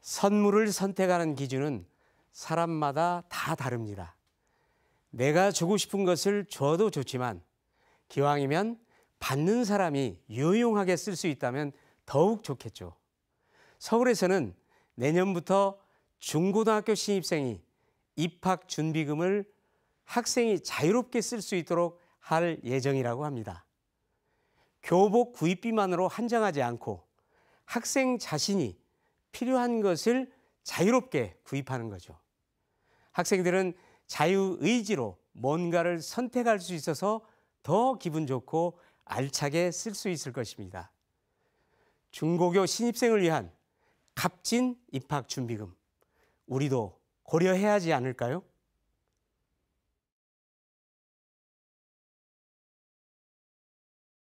선물을 선택하는 기준은 사람마다 다 다릅니다. 내가 주고 싶은 것을 줘도 좋지만 기왕이면 받는 사람이 유용하게 쓸 수 있다면 더욱 좋겠죠. 서울에서는 내년부터 중고등학교 신입생이 입학 준비금을 학생이 자유롭게 쓸 수 있도록 할 예정이라고 합니다. 교복 구입비만으로 한정하지 않고 학생 자신이 필요한 것을 자유롭게 구입하는 거죠. 학생들은 자유의지로 뭔가를 선택할 수 있어서 더 기분 좋고 알차게 쓸 수 있을 것입니다. 중고교 신입생을 위한 값진 입학 준비금 우리도 고려해야 하지 않을까요?